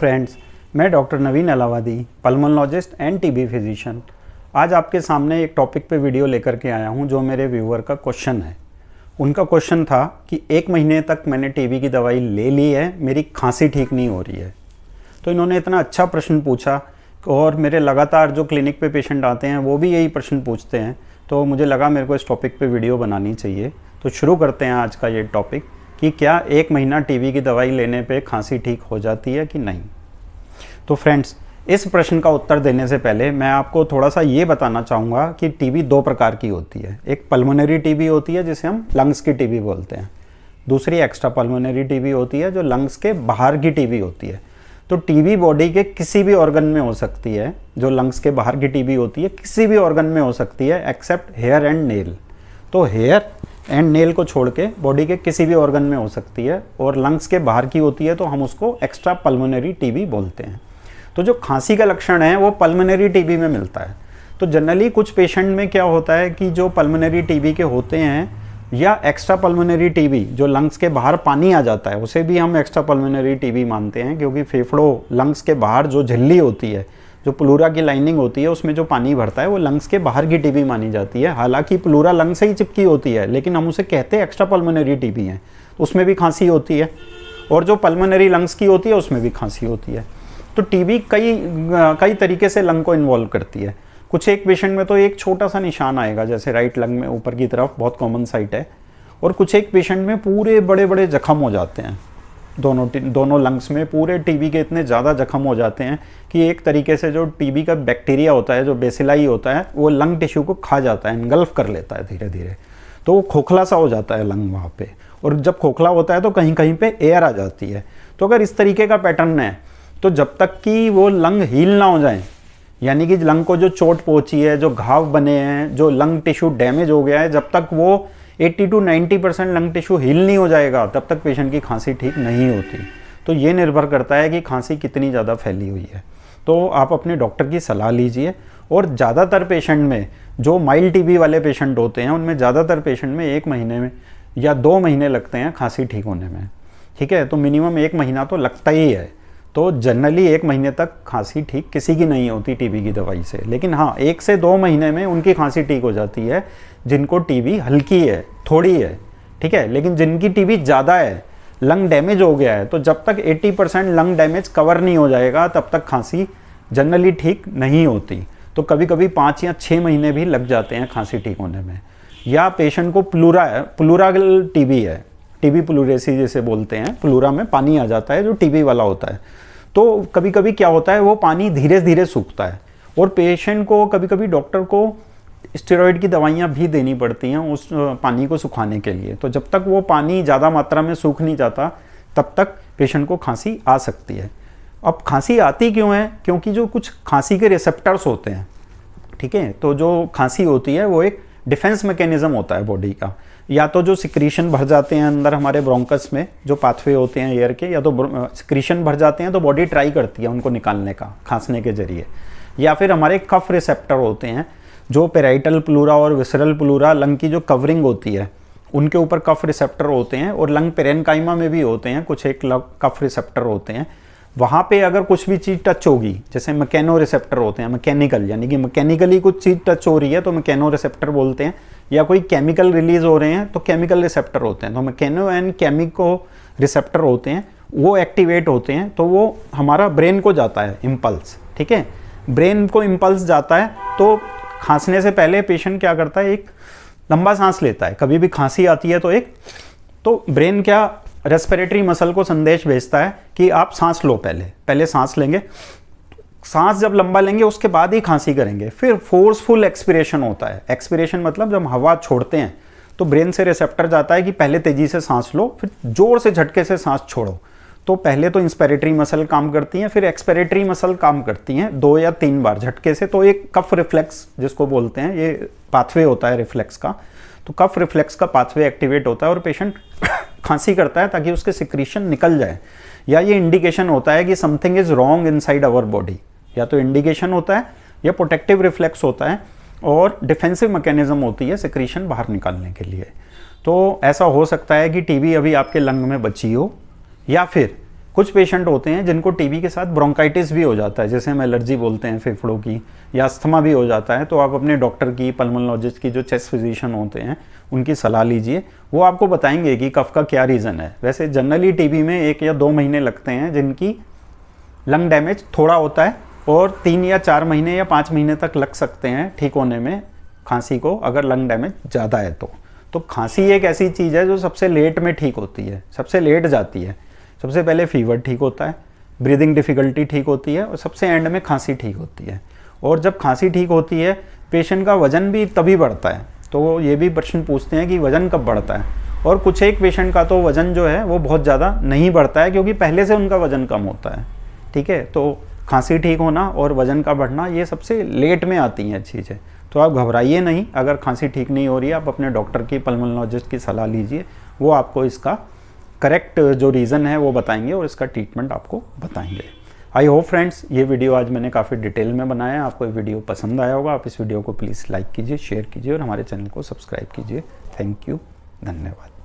friends मैं doctor Naveen Alawadi pulmonologist and TB physician आज आपके सामने एक टॉपिक पे वीडियो लेकर के आया हूँ जो मेरे व्यूअर का क्वेश्चन है उनका क्वेश्चन था कि एक महीने तक मैंने टीबी की दवाई ले ली है मेरी खांसी ठीक नहीं हो रही है तो इन्होंने इतना अच्छा प्रश्न पूछा और मेरे लगातार जो क्लिनिक पे पेशेंट आते हैं वो भी यही प्रश्न पूछते हैं तो मुझे लगा मेरे को इस टॉपिक पे वीडियो बनानी चाहिए तो शुरू करते हैं आज का ये टॉपिक कि क्या एक महीना टीबी की दवाई लेने पे खांसी ठीक हो जाती है कि नहीं तो फ्रेंड्स इस प्रश्न का उत्तर देने से पहले मैं आपको थोड़ा सा ये बताना चाहूँगा कि टीबी दो प्रकार की होती है एक पल्मोनरी टीबी होती है जिसे हम लंग्स की टीबी बोलते हैं दूसरी एक्स्ट्रा पल्मोनरी टीबी होती है जो लंग्स के बाहर की टीबी होती है तो टीबी बॉडी के किसी भी ऑर्गन में हो सकती है जो लंग्स के बाहर की टीबी होती है किसी भी ऑर्गन में हो सकती है एक्सेप्ट हेयर एंड नेल तो हेयर एंड नेल को छोड़ के बॉडी के किसी भी ऑर्गन में हो सकती है और लंग्स के बाहर की होती है तो हम उसको एक्स्ट्रा पल्मोनरी टीबी बोलते हैं तो जो खांसी का लक्षण है वो पल्मोनरी टीबी में मिलता है तो जनरली कुछ पेशेंट में क्या होता है कि जो पल्मोनरी टीबी के होते हैं या एक्स्ट्रा पल्मोनरी टीबी जो लंग्स के बाहर पानी आ जाता है उसे भी हम एक्स्ट्रा पल्मोनरी टीबी मानते हैं क्योंकि फेफड़ों लंग्स के बाहर जो झिल्ली होती है जो प्लूरा की लाइनिंग होती है उसमें जो पानी भरता है वो लंग्स के बाहर की टीबी मानी जाती है हालांकि प्लूरा लंग से ही चिपकी होती है लेकिन हम उसे कहते हैं एक्स्ट्रा पल्मोनरी टीबी है उसमें भी खांसी होती है और जो पल्मोनरी लंग्स की होती है उसमें भी खांसी होती है तो टीबी कई कई तरीके से लंग को इन्वॉल्व करती है कुछ एक पेशेंट में तो एक छोटा सा निशान आएगा जैसे राइट लंग में ऊपर की तरफ बहुत कॉमन साइट है और कुछ एक पेशेंट में पूरे बड़े बड़े जख्म हो जाते हैं दोनों दोनों लंग्स में पूरे टीबी के इतने ज़्यादा जख्म हो जाते हैं कि एक तरीके से जो टीबी का बैक्टीरिया होता है जो बेसिलाई होता है वो लंग टिश्यू को खा जाता है इनगल्फ कर लेता है धीरे धीरे तो वो खोखला सा हो जाता है लंग वहाँ पे और जब खोखला होता है तो कहीं कहीं पर एयर आ जाती है तो अगर इस तरीके का पैटर्न है तो जब तक कि वो लंग हील ना हो जाए यानी कि लंग को जो चोट पहुँची है जो घाव बने हैं जो लंग टिश्यू डैमेज हो गया है जब तक वो 80 to 90 percent lung tissue heal नहीं हो जाएगा तब तक पेशेंट की खांसी ठीक नहीं होती तो ये निर्भर करता है कि खांसी कितनी ज़्यादा फैली हुई है तो आप अपने डॉक्टर की सलाह लीजिए और ज़्यादातर पेशेंट में जो माइल्ड टीबी वाले पेशेंट होते हैं उनमें ज़्यादातर पेशेंट में एक महीने में या दो महीने लगते हैं खांसी ठीक होने में ठीक है तो मिनिमम एक महीना तो लगता ही है तो जनरली एक महीने तक खांसी ठीक किसी की नहीं होती टीबी की दवाई से लेकिन हाँ एक से दो महीने में उनकी खांसी ठीक हो जाती है जिनको टीबी हल्की है थोड़ी है ठीक है लेकिन जिनकी टीबी ज़्यादा है लंग डैमेज हो गया है तो जब तक 80 परसेंट लंग डैमेज कवर नहीं हो जाएगा तब तक खांसी जनरली ठीक नहीं होती तो कभी कभी पाँच या छः महीने भी लग जाते हैं खांसी ठीक होने में या पेशेंट को प्लूरा प्लूरागल टी है टीबी प्लूरेसी जैसे बोलते हैं प्लूरा में पानी आ जाता है जो टीबी वाला होता है तो कभी कभी क्या होता है वो पानी धीरे धीरे सूखता है और पेशेंट को कभी कभी डॉक्टर को स्टेरॉयड की दवाइयाँ भी देनी पड़ती हैं उस पानी को सुखाने के लिए तो जब तक वो पानी ज़्यादा मात्रा में सूख नहीं जाता तब तक पेशेंट को खांसी आ सकती है अब खांसी आती क्यों है क्योंकि जो कुछ खांसी के रिसेप्टर्स होते हैं ठीक है तो जो खांसी होती है वो एक डिफेंस मैकेनिज़्म होता है बॉडी का या तो जो सिक्रीशन भर जाते हैं अंदर हमारे ब्रोंकस में जो पाथवे होते हैं एयर के या तो सिक्रीशन भर जाते हैं तो बॉडी ट्राई करती है उनको निकालने का खांसने के जरिए या फिर हमारे कफ रिसेप्टर होते हैं जो पेराइटल प्लूरा और विसरल प्लूरा लंग की जो कवरिंग होती है उनके ऊपर कफ रिसेप्टर होते हैं और लंग पेरेनकाइमा में भी होते हैं कुछ एक कफ रिसेप्टर होते हैं वहाँ पे अगर कुछ भी चीज़ टच होगी जैसे मकैनो रिसेप्टर होते हैं मकैनिकल यानी कि मकैनिकली कुछ चीज़ टच हो रही है तो मकैनो रिसेप्टर बोलते हैं या कोई केमिकल रिलीज हो रहे हैं तो केमिकल रिसेप्टर होते हैं तो मैकेनो एंड केमिको रिसेप्टर होते हैं वो एक्टिवेट होते हैं तो वो हमारा ब्रेन को जाता है इम्पल्स ठीक है ब्रेन को इम्पल्स जाता है तो खांसने से पहले पेशेंट क्या करता है एक लंबा सांस लेता है कभी भी खांसी आती है तो एक तो ब्रेन क्या रेस्पिरेटरी मसल को संदेश भेजता है कि आप सांस लो पहले पहले सांस लेंगे सांस जब लंबा लेंगे उसके बाद ही खांसी करेंगे फिर फोर्सफुल एक्सपिरेशन होता है एक्सपिरेशन मतलब जब हवा छोड़ते हैं तो ब्रेन से रिसेप्टर जाता है कि पहले तेज़ी से सांस लो फिर ज़ोर से झटके से सांस छोड़ो तो पहले तो इंस्पेरेटरी मसल काम करती हैं फिर एक्सपेरेटरी मसल काम करती हैं दो या तीन बार झटके से तो एक कफ रिफ्लेक्स जिसको बोलते हैं ये पाथवे होता है रिफ्लेक्स का तो कफ रिफ्लेक्स का पाथवे एक्टिवेट होता है और पेशेंट खांसी करता है ताकि उसके सिक्रीशन निकल जाए या ये इंडिकेशन होता है कि something is wrong inside our body या तो इंडिकेशन होता है या प्रोटेक्टिव रिफ्लेक्स होता है और डिफेंसिव मैकेनिज्म होती है सिक्रीशन बाहर निकालने के लिए तो ऐसा हो सकता है कि टीबी अभी आपके लंग में बची हो या फिर कुछ पेशेंट होते हैं जिनको टीबी के साथ ब्रोंकाइटिस भी हो जाता है जैसे हम एलर्जी बोलते हैं फेफड़ों की या अस्थमा भी हो जाता है तो आप अपने डॉक्टर की पल्मोलॉजिस्ट की जो चेस्ट फिजिशियन होते हैं उनकी सलाह लीजिए वो आपको बताएंगे कि कफ का क्या रीज़न है वैसे जनरली टी में एक या दो महीने लगते हैं जिनकी लंग डैमेज थोड़ा होता है और तीन या चार महीने या पाँच महीने तक लग सकते हैं ठीक होने में खांसी को अगर लंग डैमेज ज़्यादा है तो तो खांसी एक ऐसी चीज़ है जो सबसे लेट में ठीक होती है सबसे लेट जाती है सबसे पहले फीवर ठीक होता है ब्रीदिंग डिफ़िकल्टी ठीक होती है और सबसे एंड में खांसी ठीक होती है और जब खांसी ठीक होती है पेशेंट का वज़न भी तभी बढ़ता है तो ये भी प्रश्न पूछते हैं कि वज़न कब बढ़ता है और कुछ एक पेशेंट का तो वज़न जो है वो बहुत ज़्यादा नहीं बढ़ता है क्योंकि पहले से उनका वज़न कम होता है ठीक है तो खांसी ठीक होना और वज़न का बढ़ना ये सबसे लेट में आती हैं चीज़ें तो आप घबराइए नहीं अगर खांसी ठीक नहीं हो रही है आप अपने डॉक्टर की पल्मोलॉजिस्ट की सलाह लीजिए वो आपको इसका करेक्ट जो रीज़न है वो बताएंगे और इसका ट्रीटमेंट आपको बताएंगे आई होप फ्रेंड्स ये वीडियो आज मैंने काफ़ी डिटेल में बनाया आपको ये वीडियो पसंद आया होगा आप इस वीडियो को प्लीज़ लाइक कीजिए शेयर कीजिए और हमारे चैनल को सब्सक्राइब कीजिए थैंक यू धन्यवाद